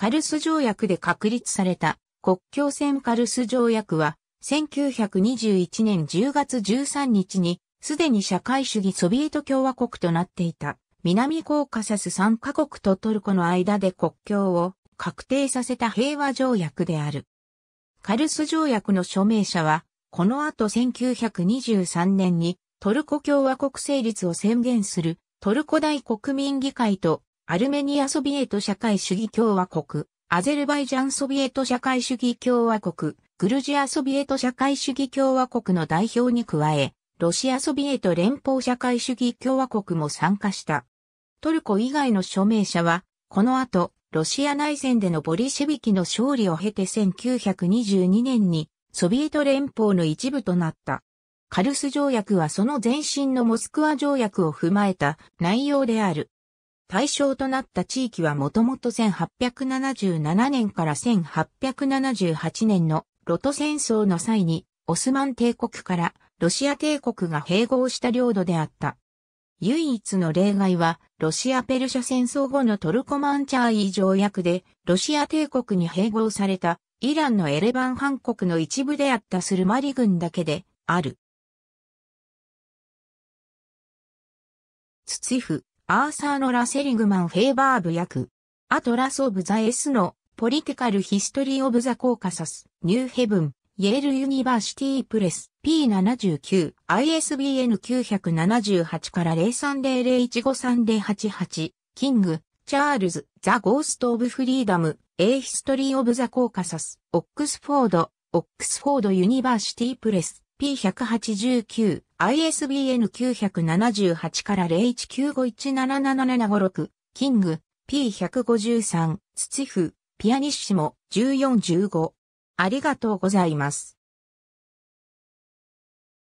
カルス条約で確立された国境線カルス条約は、1921年10月13日に、すでに社会主義ソビエト共和国となっていた、南コーカサス3カ国とトルコの間で国境を確定させた平和条約である。カルス条約の署名者は、この後1923年にトルコ共和国成立を宣言するトルコ大国民議会とアルメニアソビエト社会主義共和国、アゼルバイジャンソビエト社会主義共和国、グルジアソビエト社会主義共和国の代表に加え、ロシアソビエト連邦社会主義共和国も参加した。トルコ以外の署名者は、この後、ロシア内戦でのボリシェビキの勝利を経て1922年に、ソビエト連邦の一部となった。カルス条約はその前身のモスクワ条約を踏まえた内容である。対象となった地域はもともと1877年から1878年のロト戦争の際にオスマン帝国からロシア帝国が併合した領土であった。唯一の例外は、ロシア・ペルシャ戦争後のトルコマンチャーイ条約で、ロシア帝国に併合された、イランのエレバン半国の一部であったスルマリ軍だけで、ある。土フアーサーノラ・セリグマン・フェーバーブ役、アトラス・オブ・ザ・エスの、ポリティカル・ヒストリー・オブ・ザ・コーカサス、ニューヘブン、イェール・ユニバーシティ・プレス、P79、ISBN 978から0300153088、キング、チャールズ、ザ・ゴースト・オブ・フリーダム、A ヒストリー・オブ・ザ・コーカサス、オックスフォード、オックスフォード・ユニバーシティ・プレス。P189、ISBN 978から0195177756、キング、P153、スチフ、ピアニッシモ、1415。ありがとうございます。